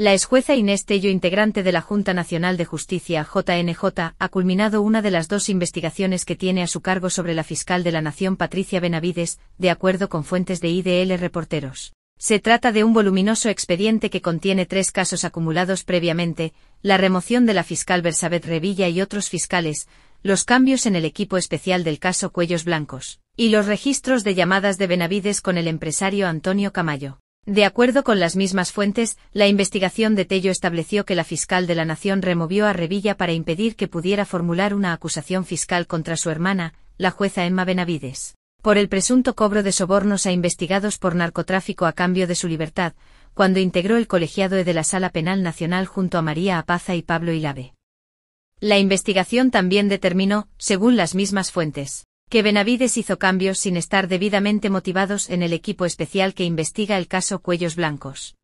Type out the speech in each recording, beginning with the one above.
La jueza Inés Tello, integrante de la Junta Nacional de Justicia, JNJ, ha culminado una de las dos investigaciones que tiene a su cargo sobre la fiscal de la Nación Patricia Benavides, de acuerdo con fuentes de IDL Reporteros. Se trata de un voluminoso expediente que contiene tres casos acumulados previamente, la remoción de la fiscal Bersabet Revilla y otros fiscales, los cambios en el equipo especial del caso Cuellos Blancos, y los registros de llamadas de Benavides con el empresario Antonio Camayo. De acuerdo con las mismas fuentes, la investigación de Tello estableció que la fiscal de la Nación removió a Revilla para impedir que pudiera formular una acusación fiscal contra su hermana, la jueza Emma Benavides, por el presunto cobro de sobornos a investigados por narcotráfico a cambio de su libertad, cuando integró el colegiado de la Sala Penal Nacional junto a María Apaza y Pablo Ilave. La investigación también determinó, según las mismas fuentes, que Benavides hizo cambios sin estar debidamente motivados en el equipo especial que investiga el caso Cuellos Blancos.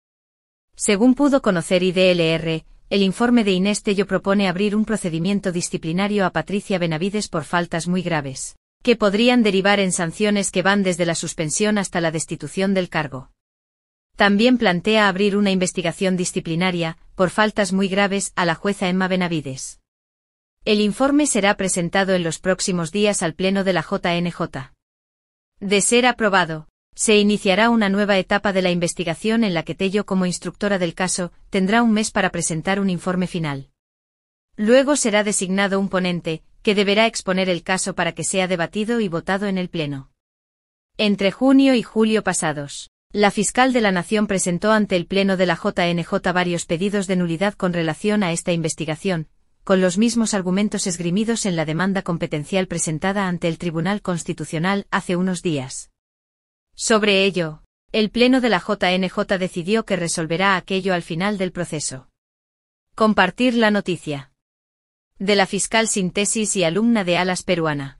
Según pudo conocer IDLR, el informe de Inés Tello propone abrir un procedimiento disciplinario a Patricia Benavides por faltas muy graves, que podrían derivar en sanciones que van desde la suspensión hasta la destitución del cargo. También plantea abrir una investigación disciplinaria, por faltas muy graves, a la jueza Emma Benavides. El informe será presentado en los próximos días al Pleno de la JNJ. De ser aprobado, se iniciará una nueva etapa de la investigación en la que Tello como instructora del caso tendrá un mes para presentar un informe final. Luego será designado un ponente, que deberá exponer el caso para que sea debatido y votado en el Pleno. Entre junio y julio pasados, la fiscal de la Nación presentó ante el Pleno de la JNJ varios pedidos de nulidad con relación a esta investigación, con los mismos argumentos esgrimidos en la demanda competencial presentada ante el Tribunal Constitucional hace unos días. Sobre ello, el Pleno de la JNJ decidió que resolverá aquello al final del proceso. Compartir la noticia. De la fiscal síntesis y alumna de Alas Peruana.